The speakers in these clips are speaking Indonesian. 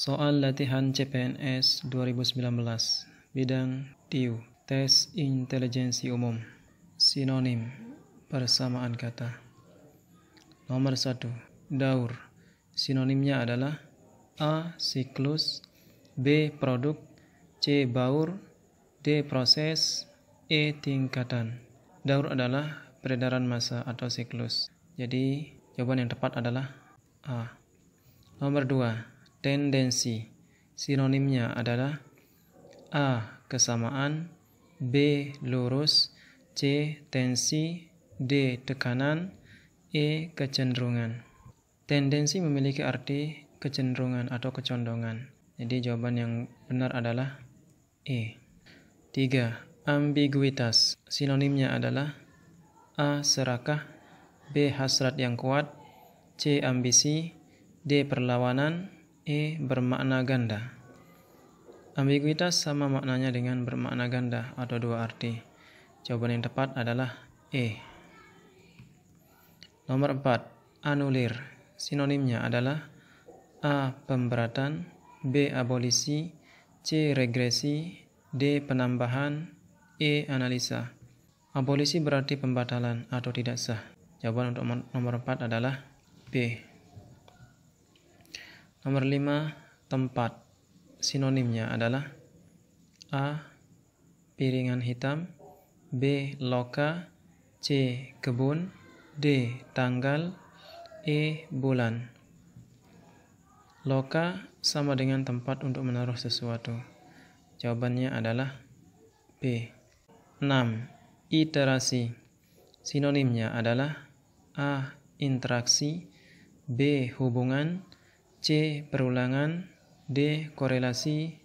Soal latihan CPNS 2019 Bidang TIU Tes Intelijensi Umum Sinonim Persamaan kata Nomor 1 Daur Sinonimnya adalah A. Siklus B. Produk C. Baur D. Proses E. Tingkatan Daur adalah peredaran massa atau siklus Jadi jawaban yang tepat adalah A Nomor 2 tendensi. Sinonimnya adalah A. Kesamaan B. Lurus C. Tensi D. Tekanan E. Kecenderungan Tendensi memiliki arti kecenderungan atau kecondongan. Jadi jawaban yang benar adalah E. 3. Ambiguitas Sinonimnya adalah A. Serakah B. Hasrat yang kuat C. Ambisi D. Perlawanan E bermakna ganda. Ambiguitas sama maknanya dengan bermakna ganda atau dua arti. Jawaban yang tepat adalah E. Nomor 4. Anulir. Sinonimnya adalah A. Pemberatan B. Abolisi C. Regresi D. Penambahan E. Analisa Abolisi berarti pembatalan atau tidak sah. Jawaban untuk nomor 4 adalah B. Nomor 5, tempat. Sinonimnya adalah A. Piringan hitam B. Loka C. Kebun D. Tanggal E. Bulan Loka sama dengan tempat untuk menaruh sesuatu. Jawabannya adalah B. 6. Iterasi Sinonimnya adalah A. Interaksi B. Hubungan C. Perulangan D. Korelasi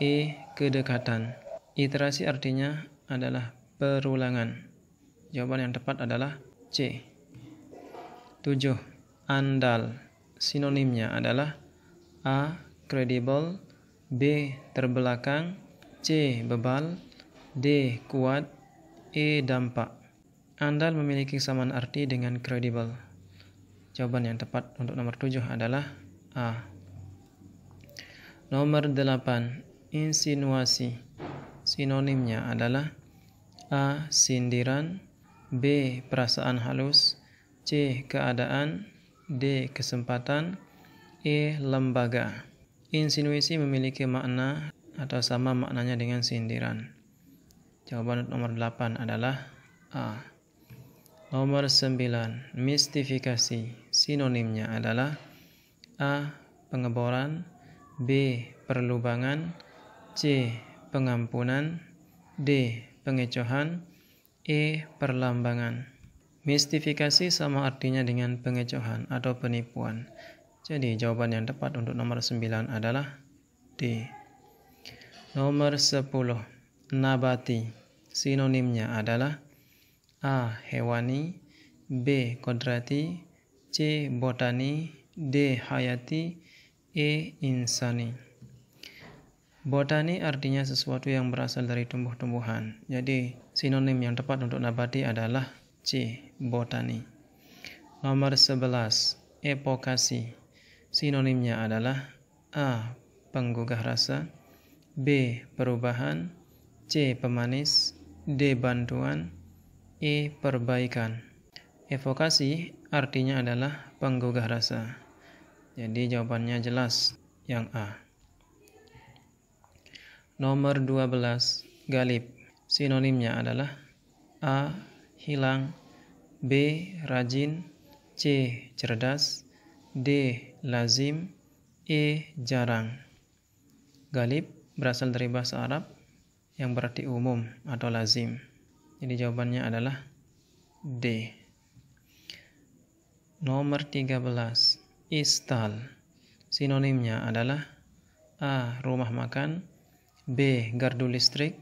E. Kedekatan Iterasi artinya adalah perulangan. Jawaban yang tepat adalah C. 7. Andal Sinonimnya adalah A. kredibel, B. Terbelakang C. Bebal D. Kuat E. Dampak Andal memiliki kesamaan arti dengan kredibel. Jawaban yang tepat untuk nomor 7 adalah A. Nomor 8. Insinuasi. Sinonimnya adalah A. Sindiran B. Perasaan halus C. Keadaan D. Kesempatan E. Lembaga Insinuasi memiliki makna atau sama maknanya dengan sindiran. Jawaban nomor 8 adalah A. Nomor 9. Mistifikasi. Sinonimnya adalah A. Pengeboran B. Perlubangan C. Pengampunan D. Pengecohan E. Perlambangan Mistifikasi sama artinya dengan pengecohan atau penipuan. Jadi jawaban yang tepat untuk nomor 9 adalah D. Nomor 10. Nabati. Sinonimnya adalah A. Hewani B. Kodrati C. Botani D. Hayati E. Insani Botani artinya sesuatu yang berasal dari tumbuh-tumbuhan. Jadi sinonim yang tepat untuk nabati adalah C. Botani Nomor 11. Epokasi Sinonimnya adalah A. Penggugah rasa B. Perubahan C. Pemanis D. Bantuan E. Perbaikan Evokasi artinya adalah penggugah rasa. Jadi jawabannya jelas yang A. Nomor 12, galib. Sinonimnya adalah A. Hilang B. Rajin C. Cerdas D. Lazim E. Jarang Galib berasal dari bahasa Arab yang berarti umum atau lazim. Jadi jawabannya adalah D. Nomor 13 istal. Sinonimnya adalah A. Rumah makan B. Gardu listrik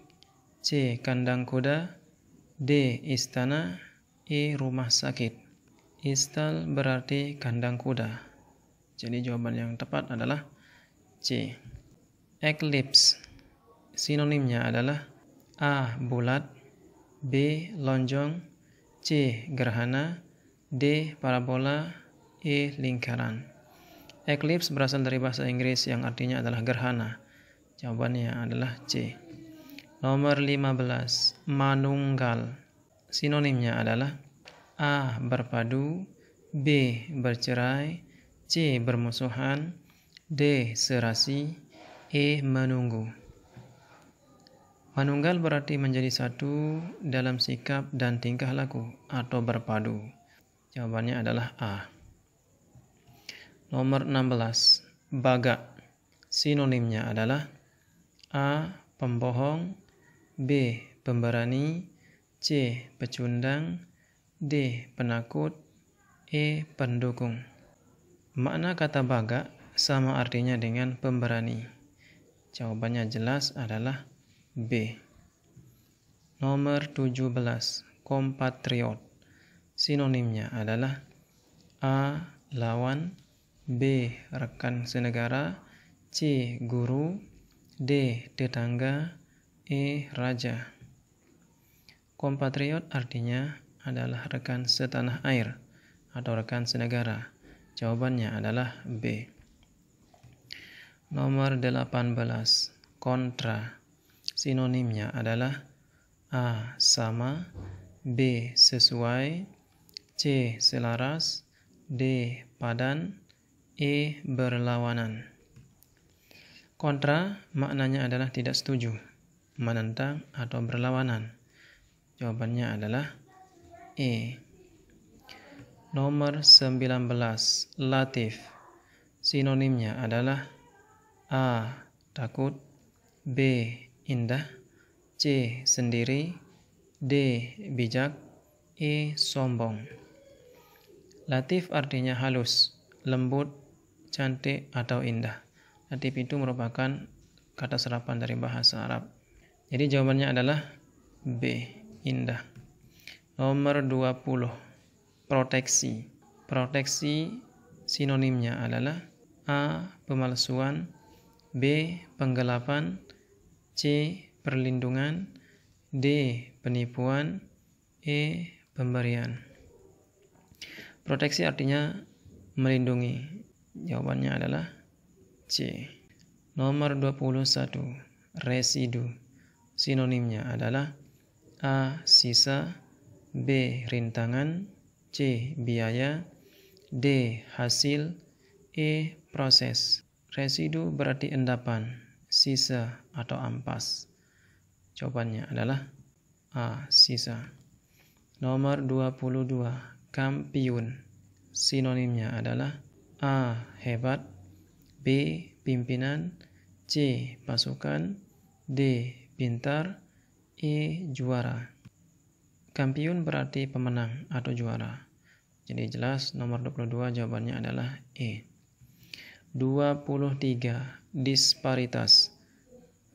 C. Kandang kuda D. Istana E. Rumah sakit Istal berarti kandang kuda Jadi jawaban yang tepat adalah C. Eclipse Sinonimnya adalah A. Bulat B. Lonjong C. Gerhana D. Parabola e Lingkaran Eclipse berasal dari bahasa Inggris yang artinya adalah gerhana. Jawabannya adalah C. Nomor 15. Manunggal Sinonimnya adalah A. Berpadu B. Bercerai C. Bermusuhan D. Serasi E. Menunggu Manunggal berarti menjadi satu dalam sikap dan tingkah laku atau berpadu. Jawabannya adalah A. Nomor 16. Baga. Sinonimnya adalah A. Pembohong B. Pemberani C. Pecundang D. Penakut E. Pendukung Makna kata baga sama artinya dengan pemberani. Jawabannya jelas adalah B. Nomor 17. Kompatriot. Sinonimnya adalah A. Lawan B. Rekan senegara C. Guru D. Tetangga E. Raja Kompatriot artinya adalah rekan setanah air atau rekan senegara. Jawabannya adalah B. Nomor 18. Kontra. Sinonimnya adalah A. Sama B. Sesuai C. Selaras D. Padan E. Berlawanan Kontra maknanya adalah tidak setuju, menentang atau berlawanan. Jawabannya adalah E. Nomor 19. Latif. Sinonimnya adalah A. Takut B. Indah C. Sendiri D. Bijak E. Sombong Latif artinya halus, lembut, cantik, atau indah. Latif itu merupakan kata serapan dari bahasa Arab. Jadi jawabannya adalah B, indah. Nomor 20, proteksi. Proteksi sinonimnya adalah A, pemalsuan, B, penggelapan, C, perlindungan, D, penipuan, E, pemberian. Proteksi artinya melindungi. Jawabannya adalah C. Nomor 21. Residu. Sinonimnya adalah A. Sisa B. Rintangan C. Biaya D. Hasil E. Proses Residu berarti endapan, sisa atau ampas. Jawabannya adalah A. Sisa Nomor 22. Kampiun Sinonimnya adalah A. Hebat B. Pimpinan C. Pasukan D. Pintar E. Juara Kampiun berarti pemenang atau juara. Jadi jelas nomor 22 jawabannya adalah E. 23. Disparitas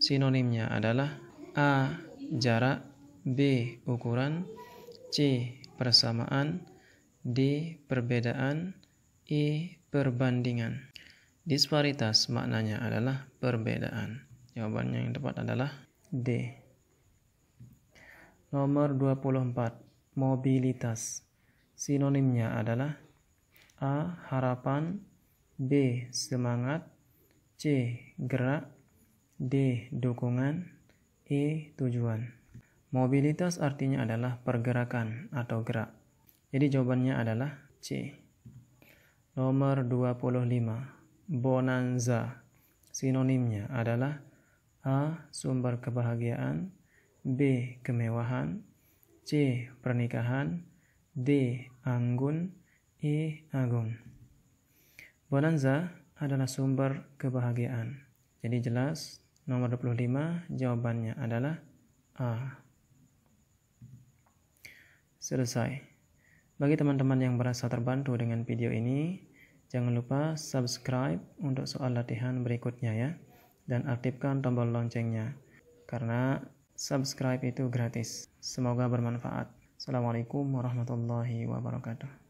Sinonimnya adalah A. Jarak B. Ukuran C. Persamaan D. Perbedaan E perbandingan. Disparitas maknanya adalah perbedaan. Jawabannya yang tepat adalah D. Nomor 24. Mobilitas. Sinonimnya adalah A. Harapan B. Semangat C. Gerak D. Dukungan E. Tujuan Mobilitas artinya adalah pergerakan atau gerak. Jadi jawabannya adalah C. Nomor 25. Bonanza. Sinonimnya adalah A. Sumber kebahagiaan B. Kemewahan C. Pernikahan D. Anggun E. Agung Bonanza adalah sumber kebahagiaan. Jadi jelas nomor 25 jawabannya adalah A. Selesai. Bagi teman-teman yang merasa terbantu dengan video ini, jangan lupa subscribe untuk soal latihan berikutnya ya, dan aktifkan tombol loncengnya, karena subscribe itu gratis. Semoga bermanfaat. Assalamualaikum warahmatullahi wabarakatuh.